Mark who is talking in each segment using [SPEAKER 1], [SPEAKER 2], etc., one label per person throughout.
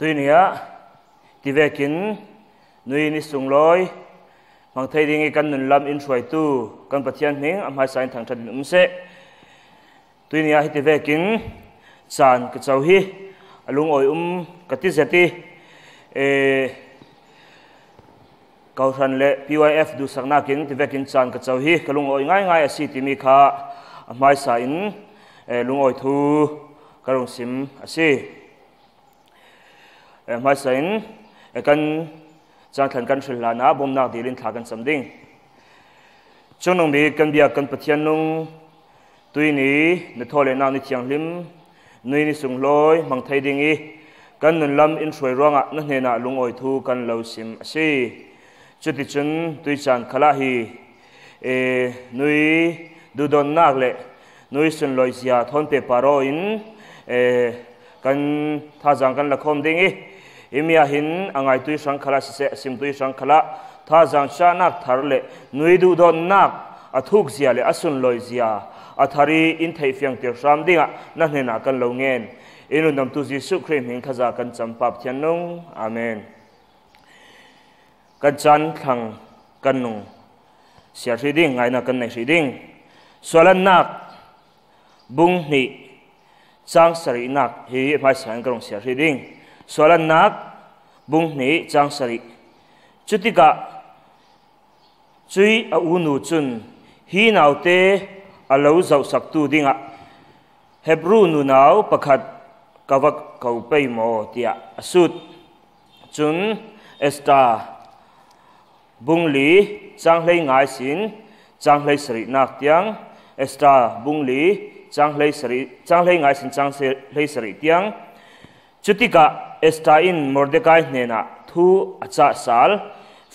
[SPEAKER 1] tuy nia ti ve kin nui ni sung loi mang thei ding kan nun lam in shuai tu kan pathian hning am hai sain thang that um se tuy nia hi ti ve kin chan ka chau hi alung oi um ka ti zeti e kau ran le PYF du sakna kin ti ve kin chan ka chau hi kalung oi ngai ngai a à si ti mi kha am hai sa in lung oi thu karung sim a à si มาเซนกันจังทันกันชุลานาบมนาดีรินทากันสำดิงชงนงมีกันเบียกันปะเทียนนงตุยนี้นทอเลนานิเทียงลิมนุยนิสุงลอยมังไทยดิงอีกันนุนลำอินสวยร้องอ่ะนั่นเนนาลุงอ้อยทูกันเลาสิมสิจุดที่จุนตุยจันขลาฮีเอนุยดูดอนนักเละนุยสุนลอยเสียทอนเปปารออินเอกันท่าจังกันละคมดิงอี imia hin angai tui sangkhala se sim tui sangkhala tha jangsha nak tharle nui du do nak athuk zia le asun loi zia athari in thei fyang tir ram dinga na hne na kan lo ngen inu nam tu jisu khrim hin khaza kan champap thian nong amen kan chan thang kan nong sia ri ding ngai na kan nei ri ding solan nak bung ni chang sari nak hi mai sang kan sia ri ding solan nak bung ni chang sari chutika chui a unu chun hi naute alo zau sak tu dinga hebru nu nau pakhat kawak kau pei mo tia asut chun esta bung li chang lei ngai sin chang lei sari nak tiang esta bung li chang lei sari chang lei ngai sin chang lei sari tiang chutika estain mordekai hnena thu acha sal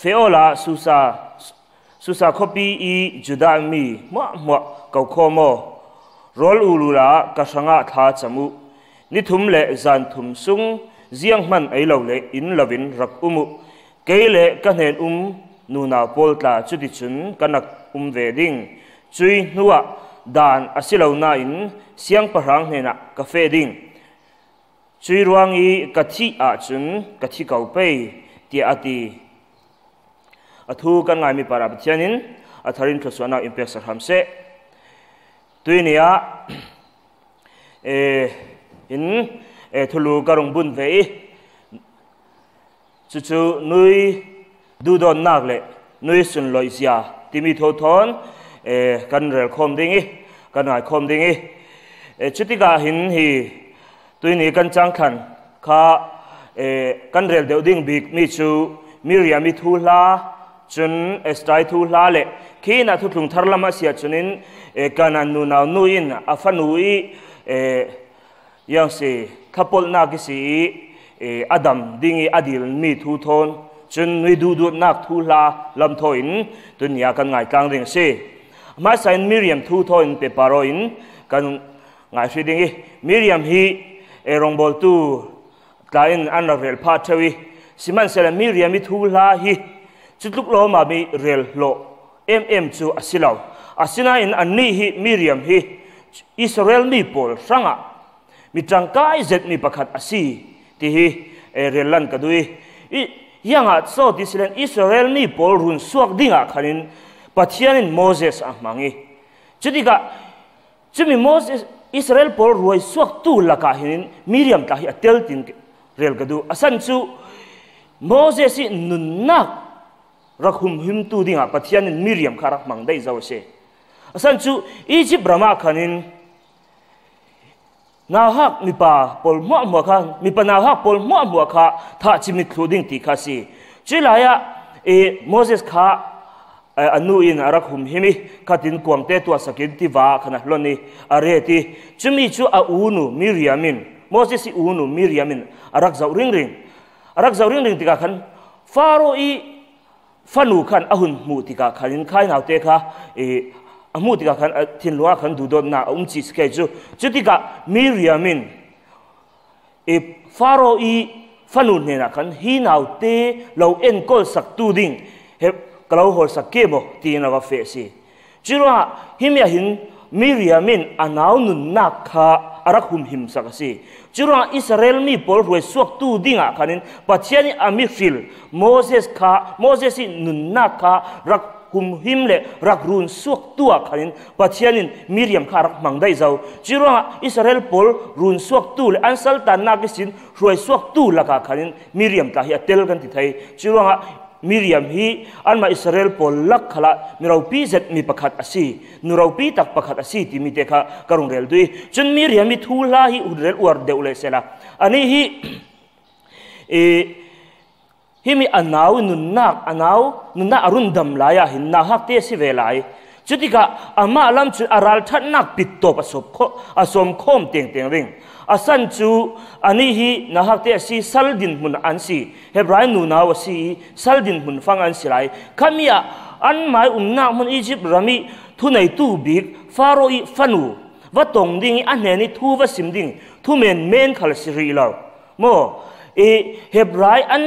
[SPEAKER 1] feola susa susa khopi i juda mi ma ma kau khomo rol ulula ka sanga tha chamu ni thum le zan thum sung ziang man ai lo le in lovin rak umu keile ka hnen um nuna polta chuti chun kanak um ve ding chui nuwa dan asilo na in siang parang hnena ka fe ding chui ruang i ka chi a ah chung ka chi kau pe ah ti a ti a thu kan ngai mi para pa thianin a tharin thla suana impact sar ham se tuinia ah, e eh, in e thulu karung bun ve chu chu nui du don nak le nui sun loi sia timi tho thon e kan rel khom ding i kan ngai khom ding i e chutika hin hi ตัวนี้กันจังขันข้าเอกันเรียลเดียวดิ่งบิกมิชูมิริยามิทูลาจนเอสไตทูลาเละขีน่ะทุกลุงทารลมาเสียจนินเอกันนันนูนานูอินอาฟันูอีเอยังสิขปบลนักสีเออดัมดิ่งอดีลมิทูทนจนนุยดูดูนักทูลาลำทอยนตัวนี้กันง่ายกลางเรียงสิมาใส่มิริยมทูทอินเปปารอินกันง่ายสิดิ่งมิริยมฮี erong bol tu tlaing an rel pha thawi siman sel mi ria mi thu la hi chutluk lo ma mi rel lo em em chu asilaw asina in anni hi miriam hi israel mi pol sanga mi changkai zet mi pakhat asi ti hi erel lan kadui i yanga so disilen israel mi pol run suak dinga khanin moses a mangi ka chumi moses Israel por ruai suak tu laka hinin Miriam ta hi atel tin rel gadu asan chu Moses si nun nak rakhum him tu dinga pathian in Miriam kharak mang dai zaw se asan chu Egypt brahma khanin na hak mi pa pol mo mo kha mi pa na hak pol mo mo kha tha chimni thluding ti kha si chilaya e Moses kha anu in arak hum himi katin kuamte tua sakin ti va khana loni areti chumi chu a unu miriamin moses i unu miriamin arak zau ring ring arak zau ring ring tika khan faro i fanu khan ahun mu tika khanin khai nau te kha e amu tika khan thin luwa khan du don na um chi ske chu chu tika miriamin e faro i fanu ne na khan hi nau te lo en kol sak tu ding hep kalau sa ke tina ti fesi. ga ha, himya hin miriam min anaw nun na ka arak hum him sa kasi. si ha, israel mi bol huwe suak tu dinga khanin pachiani ami amifil, moses ka, moses si nun na ka rak hum him le rak run suak tua kanin pachianin miriam kha rak mangdai zau chira israel pol run suak tu le ansal tan na ki roi suak tu laka kanin miriam ta hi tel kan ti thai chira Miriam hi anma Israel pol lak khala miraupi zet mi pakhat asi tak pakhat asi ti mi tekha karung rel dui chun Miriam mi thula hi urel war deule sela ani hi e mi anau nun nak anau nun na arun dam laya hin na hak te si velai จุดที่ก็อามาลำจุดอาราลทัดนักปิดตัวประสบข้ออาสมข้อมเตียงเตียงริงอาสันจูอันนี้ฮีนะฮักเตสีสัลดินมุนอันสีเฮบรายนูนาวสีสัลดินมุนฟังอันสีไรขมีอันหมายอุมนามุนอียิปต์รามีทุนไอตูบิกฟาโรอีฟันูว่าตรงดิ่งอันเนนี่ทูว่าสิมดิ่งทุเมนเมนขัลสิรีเราโมเอเฮบรายอัน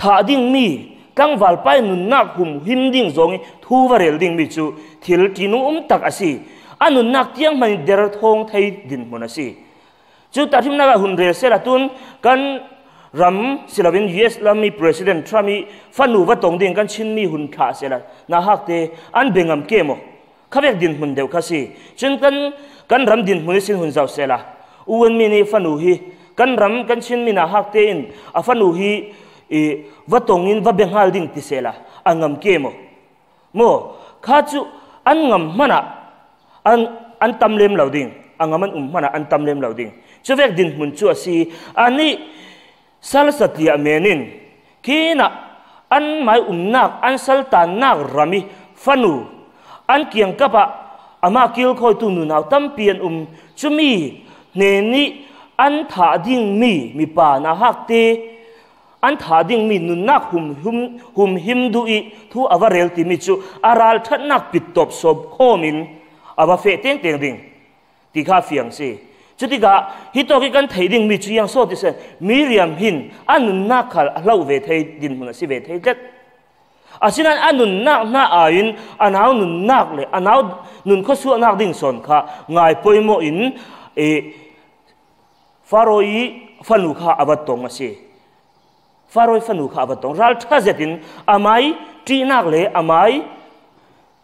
[SPEAKER 1] ถ้าดิ่งมี kang wal pai nun nak hum him ding zong thu va rel ding mi chu thil ki nu um tak asi anun nak tiang man der thong thai din mon asi chu ta thim na hun rel se la tun kan ram silabin us lami president trami fanu va tong ding kan chin mi hun kha se la na hak te an bengam ke mo khavek din hun deu khasi chen kan kan ram din hun sin hun zau se la uwen mi ni fanu hi kan ram kan chin mi na hak te in à afanu hi e watongin va bengal ding tisela angam kemo mo khachu an ngam mana an an tam lem tamlem lauding angaman um mana an tamlem lauding chuwek din mun chu asi ani sal satlia menin kina an mai umnak an saltan nak rami fanu an kiang kapa ama kil khoi tu nu nau tam pian um chumi ne ni an tha ding mi mi pa na hak te an thà ding mi nun nak hum hum hum him du i thu ava rel ti mi chu aral that nak pit top sob khomin ava fe teng teng ding ti kha fiang si chu ti ga hi to ki kan thei ding mi chu yang so ti se miriam hin an na khal alo ve thei din hun si ve thei jet, asinan anun nak na ain anaw nun nak le anaw nun kho su nak ding son kha ngai poimo in e faroi fanu kha avat tong ase faroi fanu kha va tong ral tha zetin amai tri nak le amai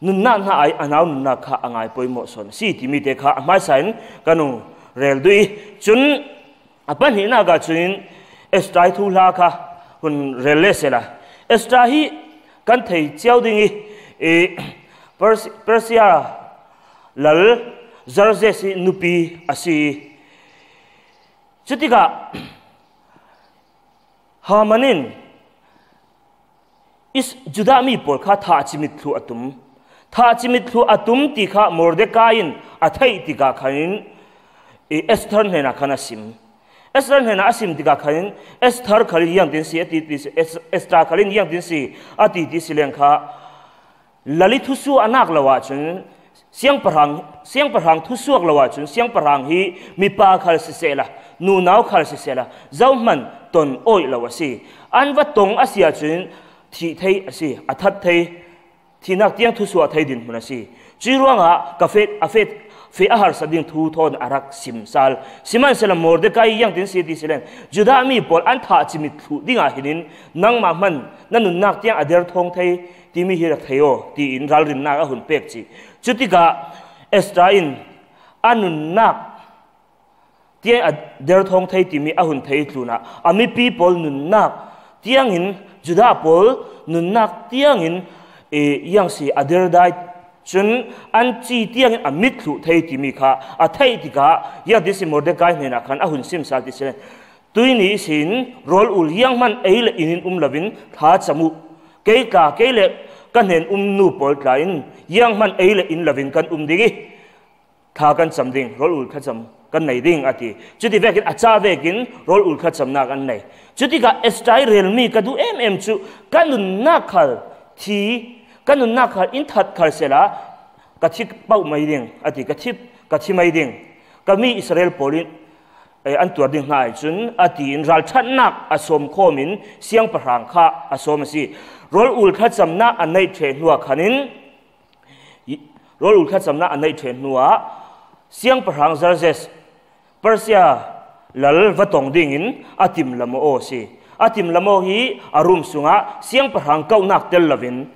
[SPEAKER 1] nun nan ha ai anaw nun na kha angai poimo son si ti mi te kha amai sain kanu rel dui chun apan hi na ga chuin estai thu la kha hun rel le sela estai hi kan thei chiao ding e persia lal zarze zarzesi nupi asi chutika हामनिन इस जुदामी पोरखा था चिमित थ्रू अतुम था चिमित थ्रू अतुम तीखा काइन अथई तिका खाइन एस्थर्न है ना खाना सिम एस्थर है ना असिम तिका खाइन एस्थर खरी यंग दिन सी अति दिस एस्ट्रा खरी यंग दिन सी अति तिस लेंखा ललित हुसु अनाक लवा चुन siang parang siang parang thu suak lawa chun siang parang hi mi pa khal si se la nu nau khal se la zau man tuần ôi là wa si an va tong a sia à chin thi thei a si a that thei thi nak tiang thu su a thei din hun a si chi ruanga ka fet a fet fe a har sadin thu thon arak sim sal siman sela mordecai yang tin si ti silen juda mi pol an tha chi mi thu dinga hinin nang ma man nát nak tiang ader thong thei ti mi hi ra theyo ti in ral rin na a hun pek chi chutika estain anun nak ที่เดินทองไที่ีมีอาหุนไทยทุนนะอามีปีบอลนุนนักที่ยังหินจุดาบอลนุนนักที่ยังหินเอ่ยังสีอาเดินได้จนอันจีที่ยังอามีทุที่ดีมีค่ะอาที่ดีก็ยางดิสมอร์เดกายเนี่ยนะคันอาหุนซิมซาดิสเนตัวนี้สินรอลุลยังมันเอลอินินอุ้มลาวินท้าจมูเกย์กาเกย์เล็กันเห็นอุ้มนูบอลกลายนยังมันเอลอินลาวินกันอุ้มดีกิท้ากันจำดิ่งรอลุลขจมูกันในดิ่งอะติจุดที่เวกินอาจารย์เวกินรอลอุลขัดสำนักอันไหนจุดที่กับเอสไตเรลมีก็ดูเอ็มเอ็มชุกันนุนนักขัดทีกันนุนนักขัดอินทัดขัดเสละกัะทิเป้าไม่ดิ่งอะติกัะทิกัะทิไม่ดิ่งก็มีอิสราเอลโปลินออันตัวดิ่งหายจุนอติอินรัลชันนักอาสมข้อมินเสียงประหังข้าอาสมสิรอลอุลขัดสำนักอันในเทรนหัวคันินรอลอุลขัดสำนักอันในเทรนหัวเสียงประหังซาร์เซส Persia lal vatong ding in atim lamo o si atim lamo hi arum sunga siang parhang kau nak tel lovin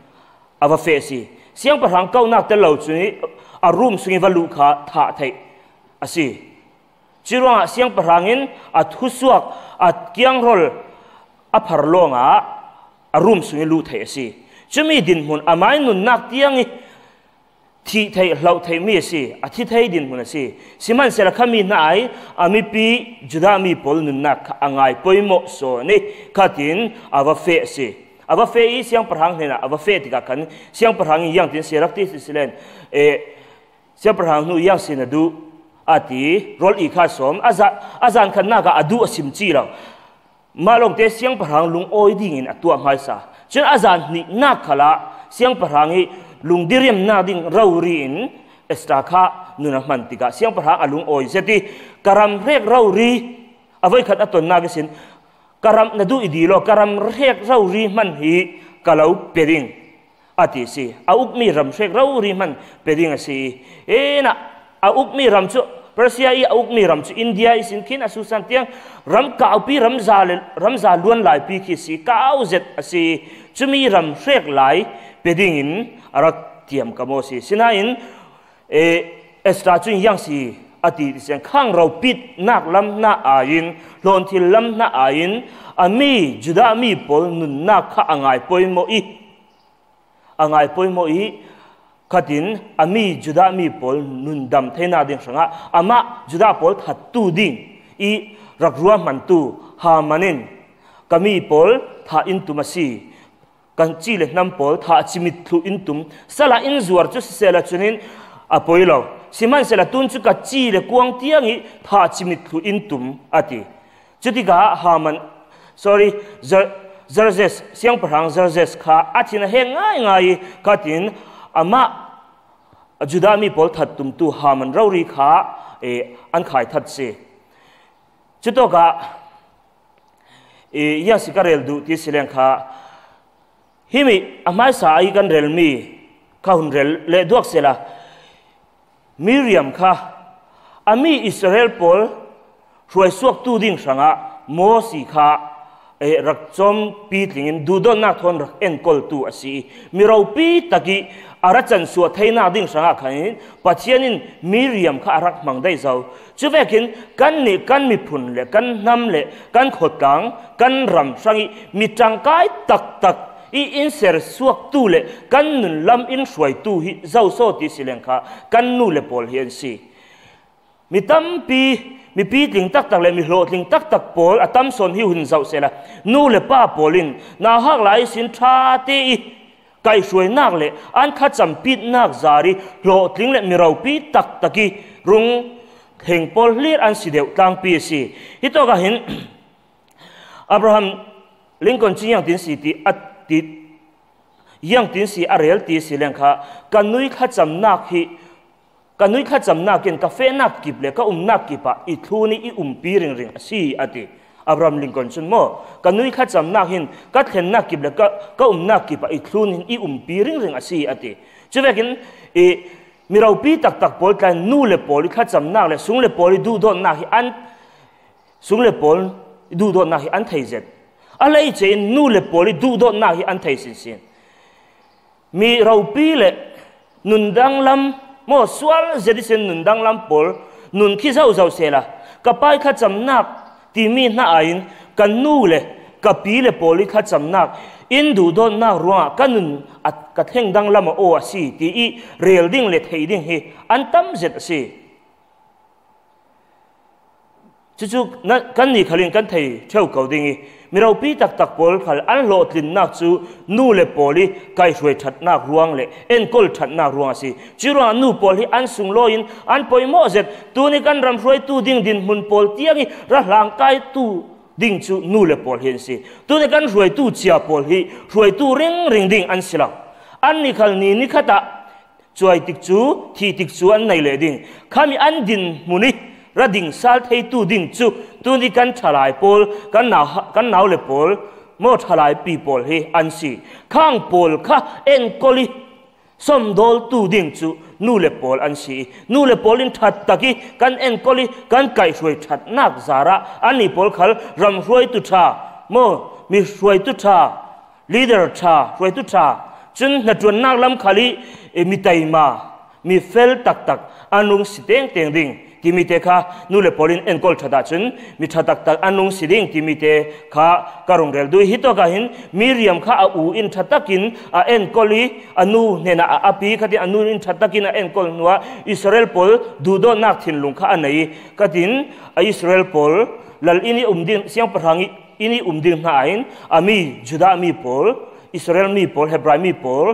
[SPEAKER 1] ava fe si siang parhang kau nak tel lo chuni arum sungi valu kha tha thai asi chirwa siang parhangin at husuak at kiang rol apharlonga arum sungi lu thai asi chumi din hun amai nun nak tiangi ที่ไทยเราไทยมีสิอาทิตย์ไทยดินมันสิสิมันเสร็จขมีนายอามีปีจุดามีพลนุนักอ่างไงปอยมกโซนี่ขัดินอาวเฟสิอาวเฟีสียงประหังเนี่ยอาวเฟสิก่กันเสียงประหังยังดินเสรักที่สิเลนเอเสียงประหังนู่ยังสินะดูอาทิรอลอีกข้าสมอาจารย์อาจารย์คันนักอาดูอสิมจีเรามาลงเตเสียงประหังลุงโอ้ยดิ่งอินตัวหา่ซะจนอาจารย์นี่นักขละเสียงประหังอีลุงดิเรียมนาดิงเรารีนเอสตาคานุนมันติกาเสียงประหาอลุงโอยเสติกรรมเรียกเรารีเอาไว้ขัดอตนนากิสินกรรมนดูอีดีโลกรรมเรียกเรารีมันฮีกะเลาเปริงอาทิสิอาอุกมีรำเรียกเรารีมันเปริงสิเอ็นะอาอุกมีรำจุปรัสเซียอีอาอุกมีรำจุอินเดียอีสินคินอสุสันเตียงรำกาวปีรำซาลรำซาลวนหลายปีขีสีก้าวเจ็ดสีจุมีรำเรียกหลายเปริงอิน arak tiam kamo si sina in e eh, esra eh, chun yang si ati sen khang ro pit nak lam na ain lon thil lam na in, ami juda mi pol nun na kha angai poi mo i angai poi mo i khatin ami juda mi pol nun dam thena ding sanga ama juda pol that tu ding i rakruwa man tu ha manin kami pol tha in tu si kan chi le nam pol tha chi mi thu sala in zuar chu se la chunin a poilo siman se la tun chu ka chi le kuang tiang i tha chi mi thu ati chuti haman sorry zer zerzes siang prang zerzes kha ati he ngai ngai ka tin ama juda mi pol tha tum tu ha man rauri kha e an khai that se chuto e ya sikarel du ti silen kha ฮิมิอามาสาอีกันเรลมีข้าหุนเรลเลดวกเสละมิเรียมข้าอามีอิสราเอลพอลช่วยสวกตูดิ่งสังะโมสีข้าเอรักจอมปีติงดูดอนนาทอนรักเอ็นกอลตูอสีมิราอุปีตะกี้อารัจันสวเทนาดิ่งสังะข้านินปัจเจียนินมิเรียมค่ารักมังได้เจ้าจู่แวกินกันนี่กันมิพุนเล่กันน้ำเล่กันขดกลางกันรำสังิมิจังกายตักตัก i in ser suak tu le kan nun lam in hruai tu hi zau so ti sileng kha kan nu le pol hian si mi tam pi mi pi tling tak tak le mi lo tling tak tak pol atam son hi hun zau se la nu le pa polin na hak lai sin tha te i kai hruai nak le an kha cham pit nak zari lo tling le mi rau pi tak taki rung heng pol lir an si deuh tang pi si hi to ka hin abraham lincoln chiang tin si ti at ติดยังตินสีอะไรตีสีเลงค่ะกันนุยขัดจำนักฮีกันนุยขัดจำนักเกินกาแฟนักกิบเลยก็อุ้มนักกิบะอีทูนี่อีอุ้มปีริงริงสีอะดรอับรามลิงคอนชนโมกันนุยขัดจำนักหินกัดเห็นนักกิบเลยก็ก็อุ้มนักกิบะอีทูนี่อีอุ้มปีริงริงสีอะดรจู่ๆกินเอมีเราปีตักตักพอลกันนู่เลพอลขัดจำนักเลยสูงเลพอลดูดอนนักอันสูงเลพอลดูดอนนักอันไทยเจ็ดอะไรเจนนู่เลปอลีดูดอนนาฮิอันไทยสินสินมีเราปีเลนุนดังลำมอสวาเจดิเซนนุนดังลำปอลนุนขี้เจ้าเจ้าเสละกับไปขัดจำนักที่มีน่าอินกันนู่เลกับปีเลปอลีขัดจำนักอินดูดอนนารัวกันนุนอัดกัดเฮงดังลำโอ้สีที่อีเรียลดิ้งเลทเฮดิ้งเฮอันตั้มเจดสีจู่ๆนั่นกันนี่ขียนกันไทยเท่าเก่าดิ้งมีเราปีตักตักพอลขัลอันโลดลินนักจูนูเลพอลีไก่่วยชัดนักรวงเลยเอ็นกอลชัดนักรวงสิจูรังนู่พอลีอันสุงลอยนอันพอยมอเซตตัวนี้กันรำชวยตูวดิ่งดินมุนพอลเตียงระหลังไก่ตูวดิ่งจูนูเลพอลเห็นสิตัวนี้กันชวยตูวเชียพอลีชวยตูวเริงเริงดิ่งอันสิลังอันนี้ขัลนี้นี่ขัตาช่วยติดจูที่ติดจูอันไหนเลยดิ่งข้ามีอันดินมุนิระดิ่งซาลไทยตูวดิ่งจู tu ni kan thalai pol kan nau kan nau le pol mo chalai pi pol hi an si khang pol kha en koli som dol tu ding chu nu le pol an si nu le pol in that taki kan en koli kan kai hroi that nak zara ani pol khal ram hroi tu tha mo mi hroi tu tha leader tha hroi tu tha chun na tuan nak lam khali e mi mi fel tak tak anung si teng teng ding kimite ka nule polin enkol thada chun mi thatak tak anung siling kimite ka karung rel dui hito ka hin miriam kha a u in thatakin a enkoli anu nena a api khati anu in thatakin a enkol nuwa israel pol dudo do nak thin lung kha anai katin a israel pol lal ini umdin siang perhangi ini umdin na ain ami juda mi pol israel mi pol hebrai mi pol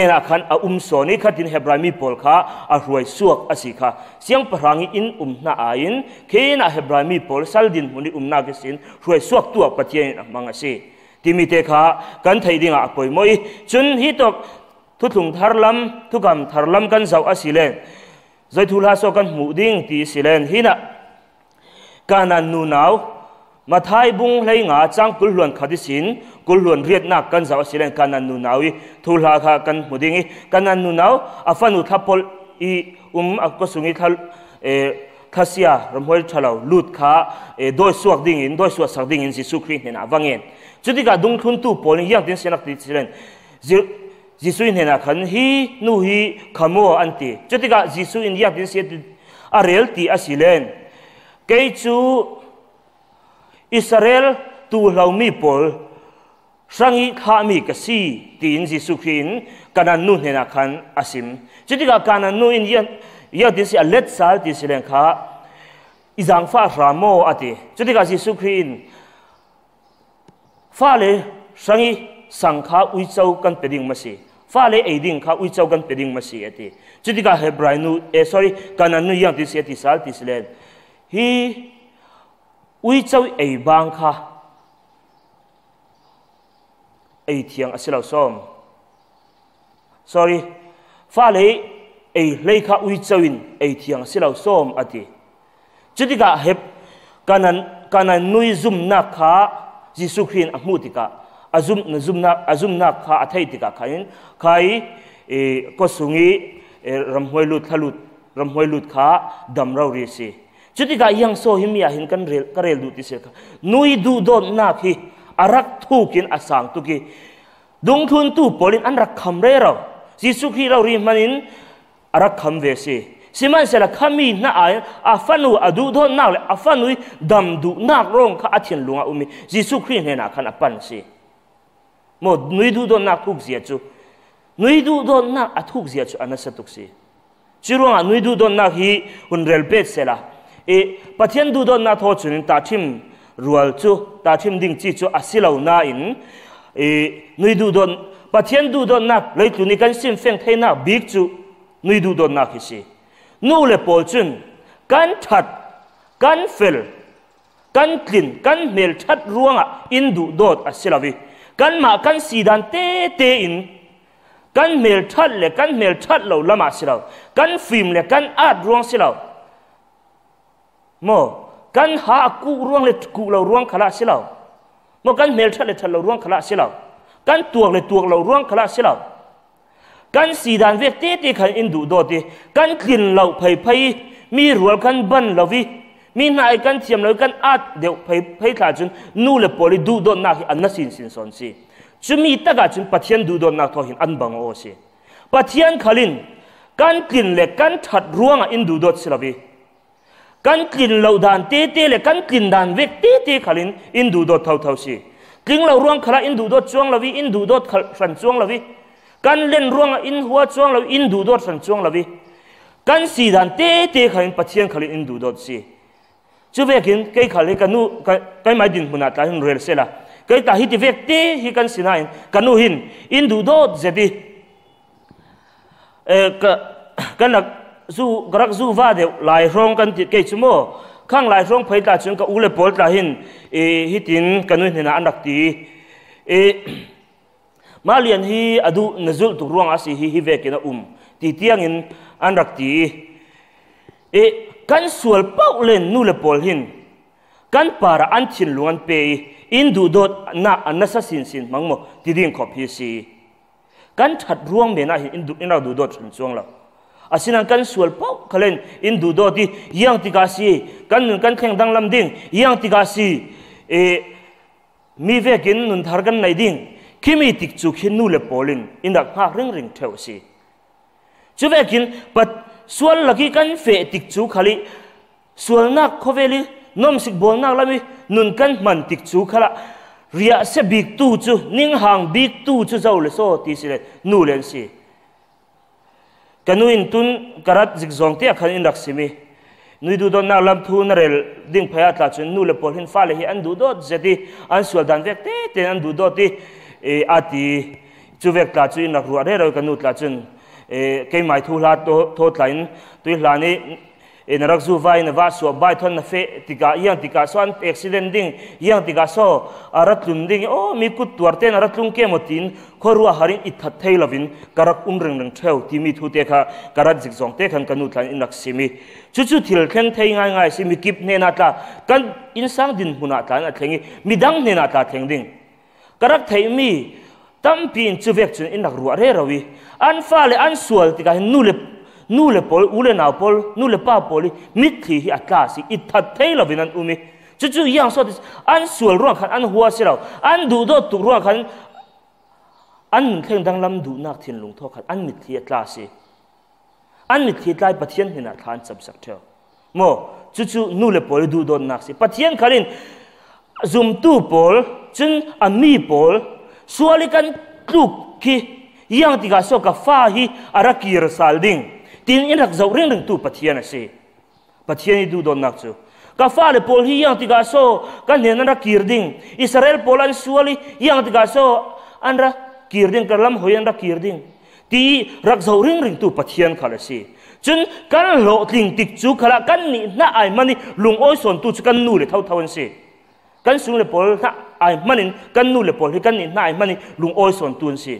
[SPEAKER 1] là khan a um so nei khatin mi pol kha a suộc suak asi kha siang parangi in um na a in khena mi pol sal din huni um na cái ke sin ruai suak tu a pathian a manga si timite kha gan thấy đi a coi moi chun hi tok thu thung thar lam thu kam thar lam kan zau a silen zai thu la so kan mu ding ti silen hina kana nu nau มาไทยบุ้งเลยงาจังกุลหลวนขัดสินกุลหลวนเรียดนักกันสาวสิเลนกันนันนูนาวีทุลาคากันมุดิงิกันนันนูนาวอาฟันุทับพลอีอุมอักกสุงิทัลเอทัศยารมวยชาลาวลูดขาเอโดยสวกดิ่งอินโดยสวกสักดิ่งอินสิสุครีเนนาวังเงินจุดที่กาดุงทุนตู้ปอลยังดินเสนักติสิเลนจิจิสุอินเนนาขันฮีนูฮีขโมอันตีจุดที่กาจิสุอินยังดินเสติอาเรลตีอาสิเลนเกจูอิสราเอลตูเรล่ามีปอลสังอิขามีกสีตีนจิสุขินกันนุนเนนักันอาศิมจุดที่กันนุนยันยัดดิสิเล็ดสาลดิสิเลนขาอิจังฟ้ารามโมอติจุดที่กัจิสุขินฟ้าเลยสังอิสังขาอุจเจ้ากันเป็นดิ่งมาสีฟ้าเลยไอดิ่งขาอุจเจ้ากันเป็นดิ่งมาสีอติจุดที่กันเฮบรายนูเอ s o รี่กันนุนยังดิสิอติสาลดิสิเลนฮี ui châu ấy bang kha ei thiang asilo à, som sorry pha lê ấy lê kha ui chawin ei thiang asilo à, som ati à chutika hep kanan kanan nui zum na kha jisu khrin ahmutika azum na zum na azum na kha athai tika khain khai e ko sungi ramhoi lut thalut ramhoi lut kha damrau ri si chuti ta yang so him ya hin kan rel karel du ti se kha nui du don na khi arak thu kin asang tu ki dung thun tu polin an rak kham re ro jisu khi ro ri manin arak kham ve se siman se la khami na ai a fanu adu don na le a fanu dam du na rong kha athin lunga umi jisu khi ne na khan apan se mo nui du don na thuk zia chu nui du don na athuk zia chu anasa tuk se chirwa nui du don na hi hun rel pet se la e pathian du don na tho chunin ta thim rual chu ta thim ding chi chu asilo na in e nui du don pathian du don na lei tu ni kan sim feng thei na big chu nui du don na khisi nu le pol chun kan that kan fel kan klin kan mel that ruanga in du dot asilawi kan ma kan sidan te te in kan mel that le kan mel that lo lama silaw kan phim le kan art ruang silaw โมกันหากูร่วงเลยกูเราร่วงขลาสิเราโม่กันเมลทาเลทะเราร่วงขลาสิเรากันตัวเลยตัวเราร่วงขลาสิเรากันสีดานเวกเตีติขันอินดูโดติกันกลิ่นเราไผ่ไผ่มีรัวกันบันเราวิมีนายกันเทียมเรากันอัดเดี๋ยวไผ่ไผ่ขาจนนู่เลยปอลิดูโดนักอันนั้นสินสินสอนสิจุมีตะกาจนปัทยันดูโดนักทอหินอันบังโอสิปัทยันขลินกันกลิ่นเล็กกันถัดร่วงอินดูโดสิเราวิกันกินเหล่าดานเตเตเลยกันกินดานเวกเตเตขลินอินดูดดเท่าเท่าสิกินเหล่าร่วงขลาอินดูดดช่วงละวิอินดูดอดสันช่วงละวิกันเล่นร่วงอินหัวช่วงละวิอินดูดอดสันช่วงละวิกันสีดานเตเตขลินปัจเจียนขลินอินดูดอดสิจู่เวกินใกย้ขลิกันนู่ใกยไม่ดินมุนาตาหินเรลเซละใกย้ตาฮิติเวกเตฮิกันสินาอินกันนู่หินอินดูดอดเจดีเอ่อกันนัก zu garak zu va de lai rong kan ti ke chumo khang lai rong phei ta chung ka ule pol ta hin e hitin kanu hina anak ti e malian hi adu nazul tu ruang asi hi hi ve kina um ti tiang in anak ti e kan sual pau len nu le pol hin kan para an chin luan pe in du dot na anasa sin sin mangmo ti ding khop hi si kan that ruang me na hi in du in du dot chun chuang la asinan kan sual pau kalen in du do ti yang ti ga si kan nun kan kheng dang lam ding yang ti ga si e eh, mi ve kin nun thar kan nai ding kimi tik chu khin nu le polin in dak ha ring ring theo si chu ve kin pat sual laki kan fe tik chu khali sual nak khoveli nom sik bol nak lami nun kan man tik chu khala ria se big tu chu ning hang big tu chu zau le so ti si le nu len si kanu in tun karat zigzong te akhan in raksimi nui du don na lam thu na rel ding phaya tla chun nu le pol hin fa le hi an du do zeti an sual dan vek te te an du do ti e ati chu vek tla chu in rak ru are ro kanu tla chun e ke mai thu la to tho tlain tui hlani en rak zu vai na va su bai thon na fe tika yang tika so an accident ding yang tika so arat lun ding o mi kut tuar ten arat lung ke motin khorwa harin i that thei lovin karak um reng reng theu ti mi thu te kha karat jik jong te khan kanu tlan in rak simi chu chu thil khen thei ngai ngai e simi kip ne na kan in sang din huna tlan a mi midang ne na tla theng ding karak thei mi tam pin chu vek chun in rak ruwa re rawi an fa le an sual tika hin nu le nu le pol u le nau pol nu le pa poli mi hi akasi si i that thei lo vinan umi chu chu yang so an sual ruang khan an huwa sirau an du do tu ruang khan an kheng dang lam du nak thin lung tho khan an mi thi atla ya si an mi thi ya tlai pathian hina khan chap sak theo mo chu chu nu le pol du do nak si pathian khalin zum tu pol chin an mi pol sualikan tuk ki yang tiga so ka fa hi arakir salding tiếng yên đặc dấu riêng đừng tu bật hiền là gì bật hiền đi đồn nặc chứ cả pha le pol hi yang tiga so cả nền ra kirding Israel polan suali yang tiga so anh ra kirding cả lâm hoi anh ra kirding ti rak dấu riêng đừng tu bật hiền khá là gì chun kan lo tling tik chu khala kan ni na ai mani lung oi son tu chu kan nu le thau thau an si kan sung le pol na ai manin kan nu le pol hi kan ni na ai mani lung oi son tun se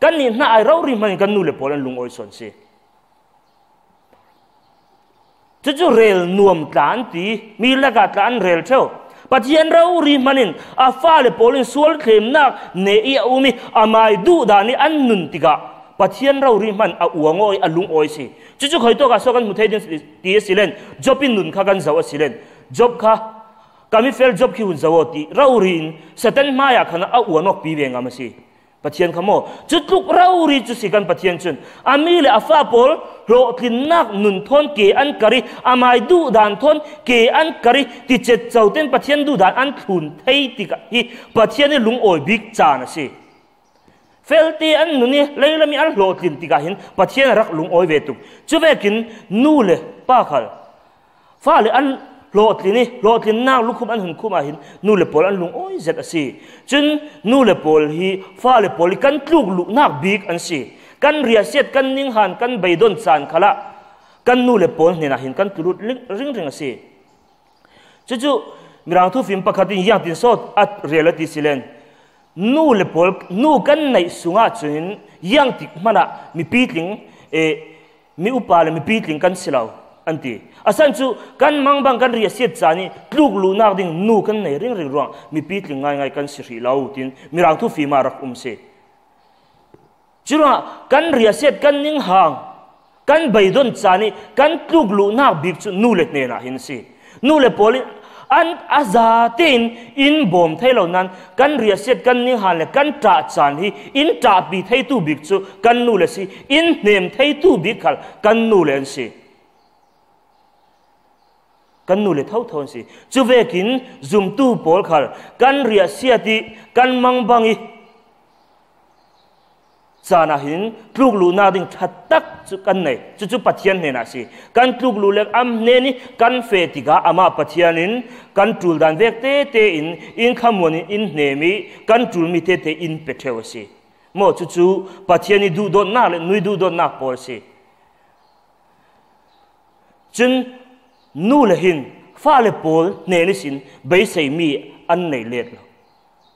[SPEAKER 1] kan ni na ai rau mani kan nu le pol an lung oi son si จะจะเรลนวมตานตีมีละกาตานเรลเท่าปัจจัยเรารีมันินอาฟ้าเลโพลินสวลเคมนักเนียอุมิอามาดูดานีอันนุนติกาปัจจัยเรารีมันอาอวงอยอาลุงอยสิจุจุคอยตัวกัสกันมุทัยดินตีสิเลนจบินนุนขากันสาวสิเลนจบข้า kami fel job ki hun zawati raurin satan maya k h a อ a a uanok piwenga masi ปะเทียนขโมจุดลุกเรารีจุสิกันปะเทียนชุนอามีเลอาฟาปอลโรทินนักนุนทนเกอันกะริอามายดูดานทนเกอันกะริติเจ็ดเจ้าเต้นปะเทียนดูดานอันทุนไทยติกะฮีปะเทียนนลุงโอยบิกจานะสิเฟลตีอันนุนี่เลยละมีอันโรทินติกะหินปะเทียนรักลุงโอยเวตุกจุเวกินนูเลป้าขัลฟ้าเลอันโลดลินี่โลดลินน่าลุกคุมอันหุ่นคุมาหินนู่เลปอลอันลุงโอ้ยเจ็ดสิจึงนู่เลปอลฮีฟ้าเลปอลกันลูกลุกนักบีกอันสิกันเรียเสียดกันนิ่งหันกันใบดอนสานขละกันนู่เลปอลเนี่ยนะหินกันตุลุดริงริงริงอสิจู่ๆมีรางทุฟิมปะขัดินยักตินสดอัดเรียลติสิเลนนู่เลปอลนู่กันในสุงอาจึงยังติกมันะมีปีติงเอมีอุปาลมีปีติงกันสิลา an ti asan chu kan mang bang kan ria siat chani tluk lu nak ding nu kan nei ring ring ruang mi pit tling ngai ngai kan si ri lau tin mi rang thu fi ma rak um se chura kan ria siat kan ning hang kan bai don chani kan tluk lu nak bik chu nu le ne na hin si nu le poli an azatin in bom thailo nan kan riaset kan ni hale kan ta chan hi in ta bi thai tu bik chu kan nu le si in nem thai tu bik khal kan nu len si kan nu le thau thon si chu ve kin zum tu pol khar kan ria sia ti kan mang bang i cha na hin tluk lu na ding that tak chu kan nei chu chu pathian ne na si kan tluk lu le am ne ni kan fe ti ga ama pathian in kan tul dan vek te te in in khamon in ne mi kan tul mi te te in pe theo si mo chu chu pathian i du do na le nui du do na por si chin nu na hin fa le pol ne ni sin be sei mi an nei let lo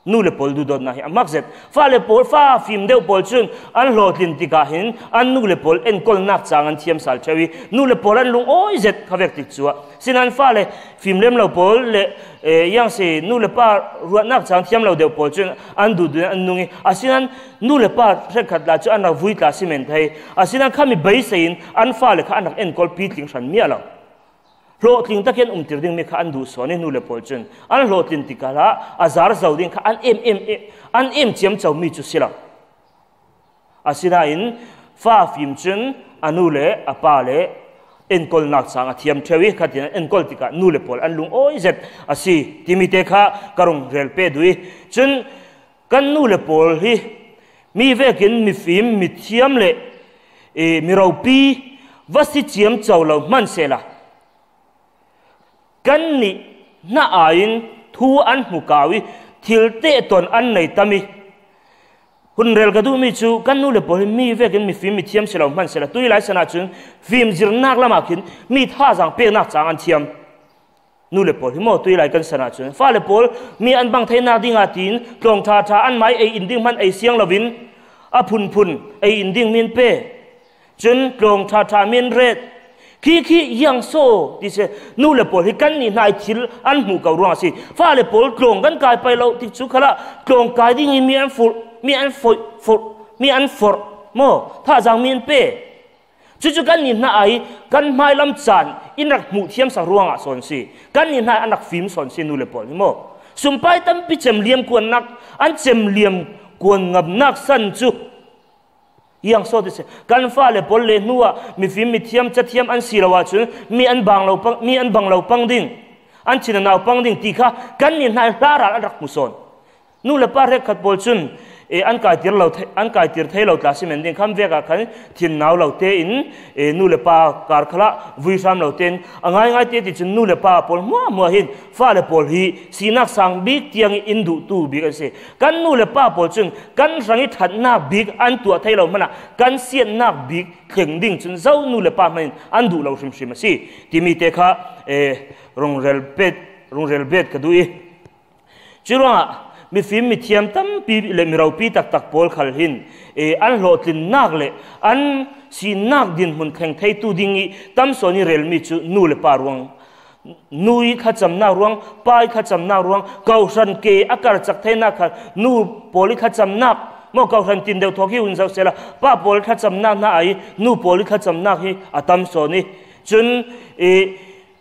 [SPEAKER 1] nu le pol du dot na hi amak zet fa le pol fa fim deu pol chun an lo tin ti ka hin an nu le pol en kol nak chang an thiam sal chewi nu le pol an lung oi zet kha vek tik chua sin an fa le fim lem lo pol le e, yang se nu le pa ru nak chang thiam lo deu pol chun an du du an nungi asinan nu le pa re khat la chu an vui tla simen thai asinan khami bei sein an fa le kha an en kol pi tling san mi lo tling takin umtir ding mi kha an du so ni nu le pol an lo tin ti kala azar zau ding kha an em em an em chem chau mi chu sila asina in fa phim chen anu le apa le en kol nak sang a thiam thewi kha tin en kol tika nu le pol an lung oi zet asi timi te kha karung rel pe dui chen kan nu le pol hi mi ve kin mi phim mi thiam le e mi rau pi vasi chiam chau lo man se la kan ni na ain thu an mu kawi thil te ton an nei tami hun rel gadu mi chu kan nu le pol mi ve ken mi fim mi thiam selo man sela tui lai sana chung fim jir nak lama kin mi tha jang pe nak chang an thiam nu le pol himo tui lai kan sana chung fa le pol mi an bang thai na dinga tin tlong tha tha an mai ei inding man ei siang lovin a phun phun ei inding min pe chun tlong tha tha min ret khi khi yang so thì sẽ nu le pol hi kan ni nai thil an mu ka ruộng si fa le pol tlong kan kai pai lâu ti chu khala tlong kai ding mi an fur mi an for for mi an for mo tha jang min pe chu chu kan ni na ai kan mai lam chan in rak mu thiam sa ruộng à son si kan ni na anak phim son si nu le pol mo sumpai tâm bị chem liam kuan nak an chem liam kuan ngập nak san chu yang so dise kan fa le pol le nuwa mi fim mi thiam cha thiam an si lawa chu mi an bang lo pang mi an bang lo pang ding an china pang ding ti kha kan ni na ra ra rak muson nu le pa re khat bol chun เออันกายตีรเราอันกายตีรเทเราตาสิมันดิ่งคำเวกขันทินนาวเราเตอินเอนูเลปาการขละวิสามเราเตนอ่างง่ายเตติจนูเลปาปอลมัวมัวหินฟ้าเลปอลฮีสีนักสังบิกเตียงอินดูตูบิกันเสกันนูเลปาปอลจึงกันสังอิทัดนักบิกอันตัวเทเรามันนะกันเสียนนักบิกเข่งดิ่งจนเจ้านูเลปามันอันดูเราชิมชิมสิที่มีเตคะเอรงเรลเบ็ดรงเรลเบ็ดกันดูอีจุรังมีฟิมมีเทียมตั้มปีเลมีเราปีตักตักพอลขัลหินเอออันหลอดลินนักเลยอันสีนักดินมันแข่งไทยตูดิ่งอีตั้มส่วนนี้เรลมีจูนูเลปารวงนูอีขัดจำนารวงป้ายขัดจำนารวงเกาสันเกอากาศจากเทนักนูโอลิขจำนักเมื่อเกาสันตินเดียวทอกิอุนเจ้าเสลาป้าโอลิขจำนักน้าไอ้นูโอลิขจำนักฮีอาตั้มส่วนนี้จนเออ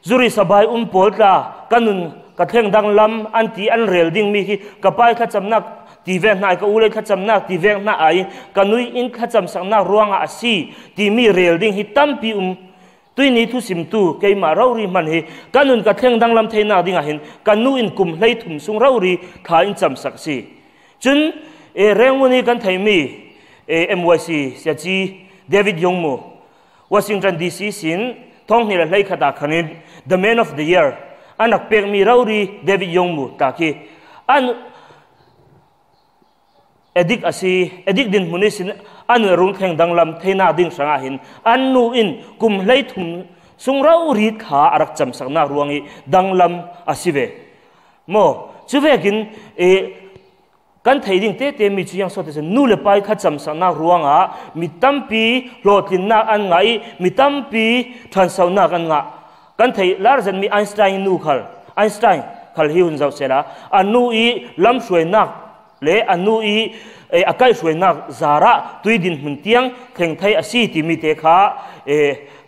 [SPEAKER 1] จุริสบายอุ้มโอลตากันุนกะเทงดังลำอันตีอันเรียลดิ้งมีที่กระไปขจำนักตีเวงนายก็อุเลขจำนักตีเวงนาไอ้กันุยอินขจำสังนักร่วงอาศีตีมีเรียลดิ้งฮิตัมปีอุมตุยนี้ทุสิมตูเกยมาเรารีมันเฮกันนุนกระเทงดังลำเทนาดิ้งเห็นกันนุอินกุมเลยถุมสุงเรารีขาอินจำสักสีจนเอเรื่องวันนี้กันไทยมีเอเอ็มวีซีเสียจีเดวิดยงมูวอชิงตันดีซีสินท้องนี่แหละไล่ขดาคันิน the man of the year anh anak pek mi rauri david Young ta khi anh edik asi edik din munisin an rung theng dang lam theina ding sanga hin an nu in kum hlei thum sung rau rauri kha arak cham sakna ruangi dang lam asive mo chuvekin e kan theiding te te mi chuyang sote se nu le pai kha cham sa na ruanga mi tampi lo tin na an ngai mi tampi than sau na kan nga kan thei lar zan mi einstein nu khal einstein khal hi hun zau sela anu i lam shuai nak le anu i e akai shuai nak zara tui din hun tiang theng thai asi ti mi te kha e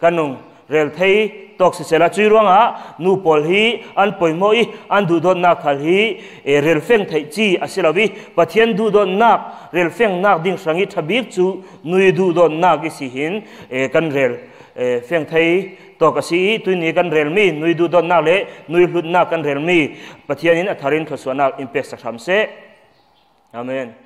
[SPEAKER 1] kanung rel thei tok se sela chui ruanga nu pol hi an poimo i an du don nak khal hi e rel feng thai chi asilawi pathian du don nak rel feng nak ding sangi thabik chu nui du don nak gi si hin e kan rel e feng thai to kasi tu ni kan relmi nui du don na le nui hlut na kan relmi pathianin atharin thasuana impact sa tham se amen